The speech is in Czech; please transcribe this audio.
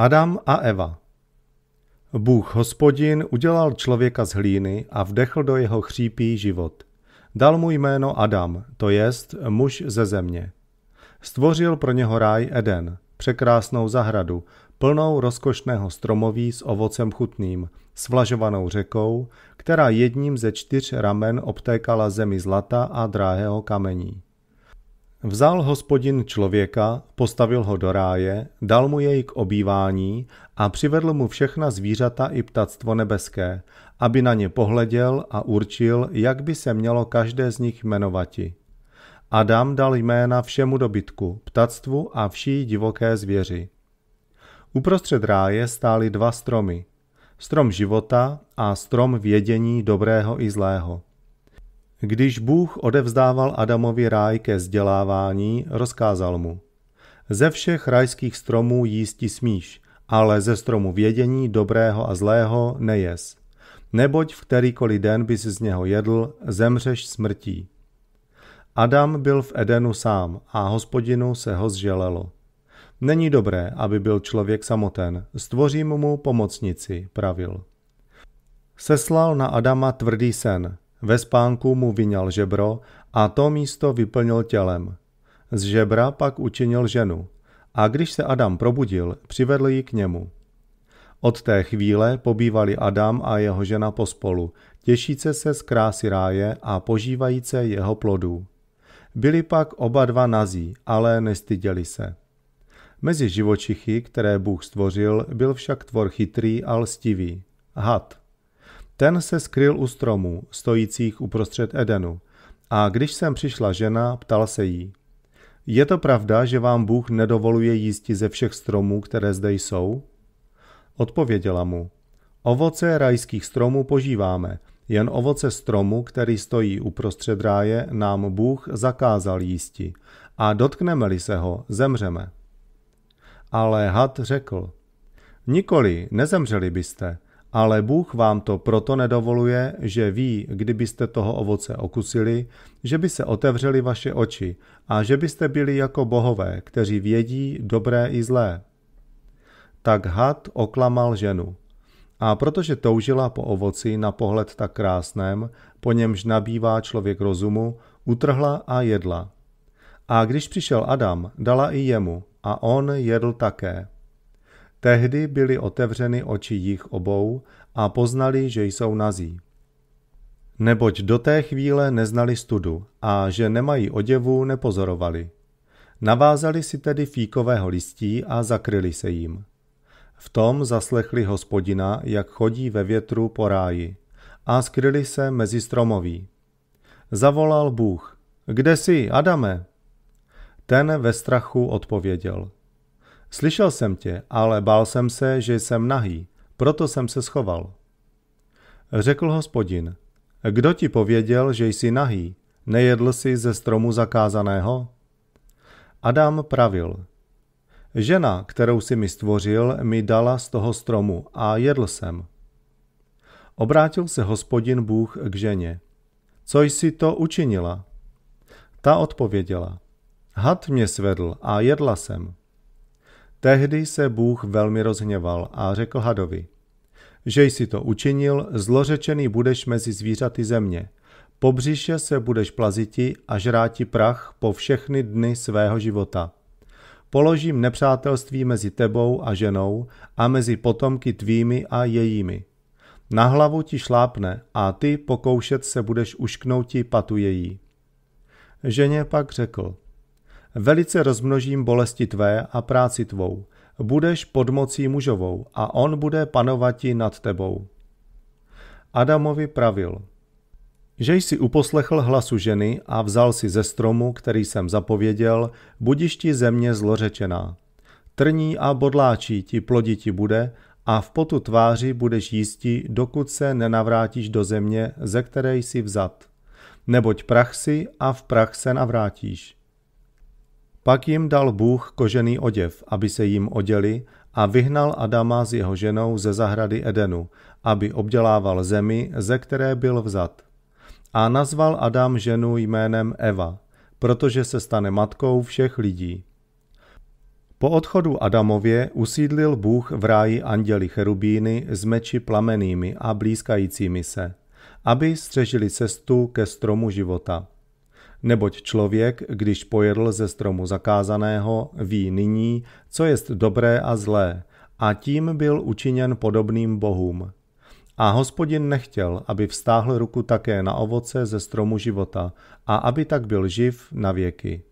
Adam a Eva Bůh hospodin udělal člověka z hlíny a vdechl do jeho chřípí život. Dal mu jméno Adam, to jest muž ze země. Stvořil pro něho ráj Eden, překrásnou zahradu, plnou rozkošného stromoví s ovocem chutným, s vlažovanou řekou, která jedním ze čtyř ramen obtékala zemi zlata a dráhého kamení. Vzal hospodin člověka, postavil ho do ráje, dal mu jej k obývání a přivedl mu všechna zvířata i ptactvo nebeské, aby na ně pohleděl a určil, jak by se mělo každé z nich jmenovati. Adam dal jména všemu dobytku, ptactvu a vší divoké zvěři. Uprostřed ráje stály dva stromy. Strom života a strom vědění dobrého i zlého. Když Bůh odevzdával Adamovi ráj ke vzdělávání, rozkázal mu. Ze všech rajských stromů jísti smíš, ale ze stromu vědění dobrého a zlého nejes. Neboť v kterýkoliv den bys z něho jedl, zemřeš smrtí. Adam byl v Edenu sám a hospodinu se ho zželelo. Není dobré, aby byl člověk samoten, stvořím mu pomocnici, pravil. Seslal na Adama tvrdý sen, ve spánku mu vyňal žebro a to místo vyplnil tělem. Z žebra pak učinil ženu. A když se Adam probudil, přivedl ji k němu. Od té chvíle pobývali Adam a jeho žena pospolu, těšíce se z krásy ráje a požívajíce jeho plodů. Byli pak oba dva nazí, ale nestyděli se. Mezi živočichy, které Bůh stvořil, byl však tvor chytrý a lstivý. Had. Ten se skryl u stromů, stojících uprostřed Edenu. A když sem přišla žena, ptal se jí. Je to pravda, že vám Bůh nedovoluje jísti ze všech stromů, které zde jsou? Odpověděla mu. Ovoce rajských stromů požíváme, jen ovoce stromu, který stojí uprostřed ráje, nám Bůh zakázal jísti. A dotkneme-li se ho, zemřeme. Ale had řekl. Nikoli, nezemřeli byste, ale Bůh vám to proto nedovoluje, že ví, kdybyste toho ovoce okusili, že by se otevřely vaše oči a že byste byli jako bohové, kteří vědí dobré i zlé. Tak had oklamal ženu. A protože toužila po ovoci na pohled tak krásném, po němž nabývá člověk rozumu, utrhla a jedla. A když přišel Adam, dala i jemu, a on jedl také. Tehdy byly otevřeny oči jich obou a poznali, že jsou nazí. Neboť do té chvíle neznali studu a že nemají oděvu, nepozorovali. Navázali si tedy fíkového listí a zakryli se jim. V tom zaslechli hospodina, jak chodí ve větru po ráji a skryli se mezi stromoví. Zavolal Bůh, kde jsi, Adame? Ten ve strachu odpověděl, Slyšel jsem tě, ale bál jsem se, že jsem nahý, proto jsem se schoval. Řekl hospodin, kdo ti pověděl, že jsi nahý? Nejedl jsi ze stromu zakázaného? Adam pravil, žena, kterou si mi stvořil, mi dala z toho stromu a jedl jsem. Obrátil se hospodin Bůh k ženě. Co jsi to učinila? Ta odpověděla. Had mě svedl a jedla jsem. Tehdy se Bůh velmi rozhněval a řekl hadovi, že jsi to učinil, zlořečený budeš mezi zvířaty země. Po břiše se budeš plaziti a žráti prach po všechny dny svého života. Položím nepřátelství mezi tebou a ženou a mezi potomky tvými a jejími. Na hlavu ti šlápne a ty pokoušet se budeš ušknouti patu její. Ženě pak řekl – Velice rozmnožím bolesti tvé a práci tvou. Budeš pod mocí mužovou a on bude panovati nad tebou. Adamovi pravil, že jsi uposlechl hlasu ženy a vzal si ze stromu, který jsem zapověděl, budiš ti země zlořečená. Trní a bodláčí ti ti bude a v potu tváři budeš jistí, dokud se nenavrátíš do země, ze které jsi vzat. Neboť prach si a v prach se navrátíš. Pak jim dal Bůh kožený oděv, aby se jim oděli, a vyhnal Adama s jeho ženou ze zahrady Edenu, aby obdělával zemi, ze které byl vzat. A nazval Adam ženu jménem Eva, protože se stane matkou všech lidí. Po odchodu Adamově usídlil Bůh v ráji anděli cherubíny s meči plamenými a blízkajícími se, aby střežili cestu ke stromu života neboť člověk, když pojedl ze stromu zakázaného, ví nyní, co jest dobré a zlé, a tím byl učiněn podobným bohům. A hospodin nechtěl, aby vstáhl ruku také na ovoce ze stromu života a aby tak byl živ na věky.